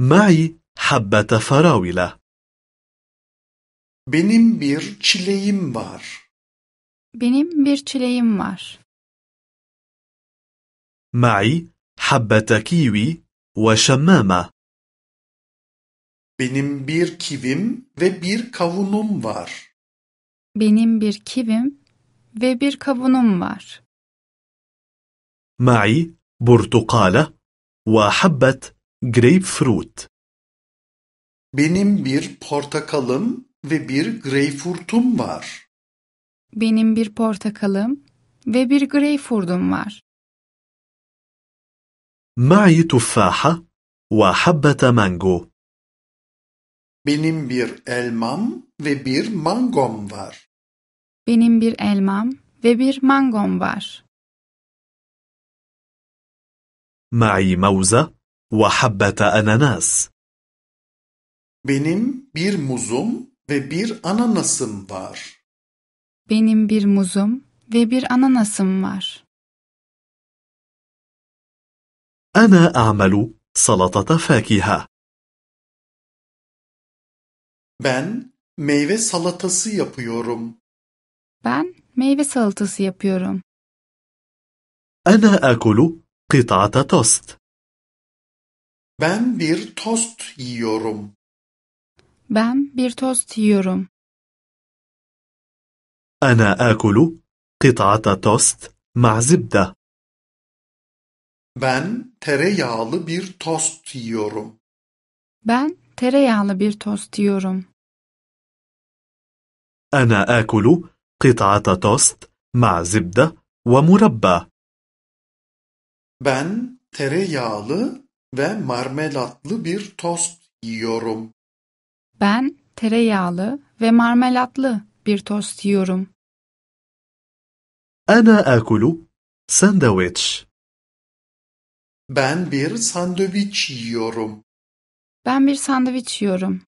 معي حبة فراولة. Benim bir çileğim var. Benim bir çileğim var. معي حبة كيوي وشمامة. Benim bir kivim ve bir kavunum var. Benim bir kivim ve bir kavunum var. معي برتقالة وحبة Greypfrut Benim bir portakalım ve bir greyfurtum var. Benim bir portakalım ve bir greyfurdum var. معي تفاحة وحبة مانجو. Benim bir elmam ve bir mangom var. Benim bir elmam ve bir mangom var. معي موزة وحبة أناناس Benim bir muzum ve bir ananasım var. Benim bir muzum ve bir ananasım var. Ana أعمل سلطة فاكهة. Ben meyve salatası yapıyorum. Ben meyve salatası yapıyorum. Ana akulu, قطعة tost. Ben bir tost yiyorum. Ben bir tost yiyorum. أنا آكل قطعة توست مع زبدة. Ben tereyağlı bir tost yiyorum. Ben tereyağlı bir tost yiyorum. أنا آكل قطعة توست مع زبدة ومربى. Ben tereyağlı ve marmelatlı bir tost yiyorum. Ben tereyağlı ve marmelatlı bir tost yiyorum. Ana آكل sandviç. Ben bir sandviç yiyorum. Ben bir sandviç yiyorum.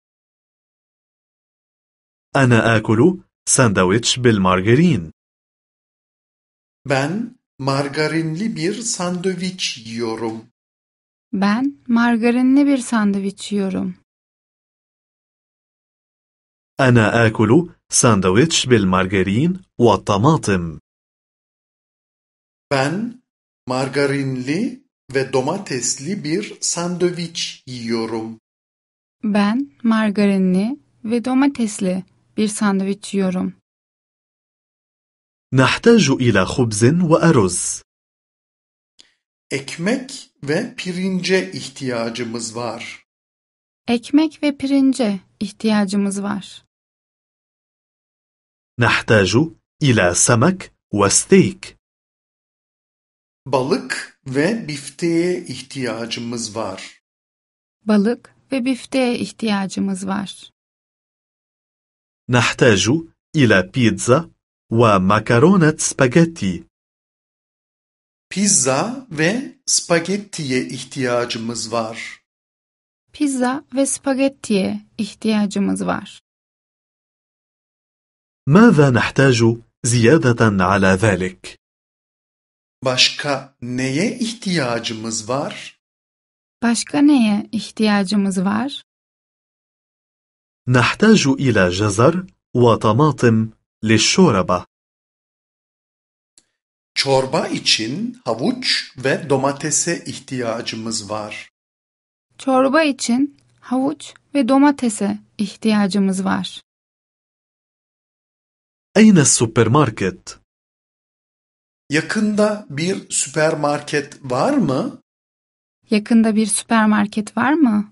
Ana أنا sandviç ساندويتش margarin. Ben margarinli bir sandviç yiyorum. Ben margarinli bir sandviç yiyorum. أنا آكل ساندويتش بالمارغرين والطماطم. Ben margarinli ve domatesli bir sandviç yiyorum. Ben margarinli ve domatesli bir sandviç yiyorum. نحتاج إلى خبز وأرز. Ekmek ve pirince ihtiyacımız var. Ekmek ve pirince ihtiyacımız var. نحتاج إلى سمك وستيك. Balık ve bifteye ihtiyacımız var. Balık ve bifteye ihtiyacımız var. نحتاج إلى بيتزا ومكرونة سباجيتي. Pizza ve spagettiye ihtiyacımız var. Pizza ve spagettiye ihtiyacımız var. ماذا نحتاج زيادة على ذلك؟ Başka neye ihtiyacımız var? Başka neye ihtiyacımız var? نحتاج إلى جزر وطماطم للشوربة. Çorba için havuç ve domatese ihtiyacımız var. Çorba için havuç ve domatese ihtiyacımız var. Eyne süpermarket? Yakında bir süpermarket var mı? Yakında bir süpermarket var mı?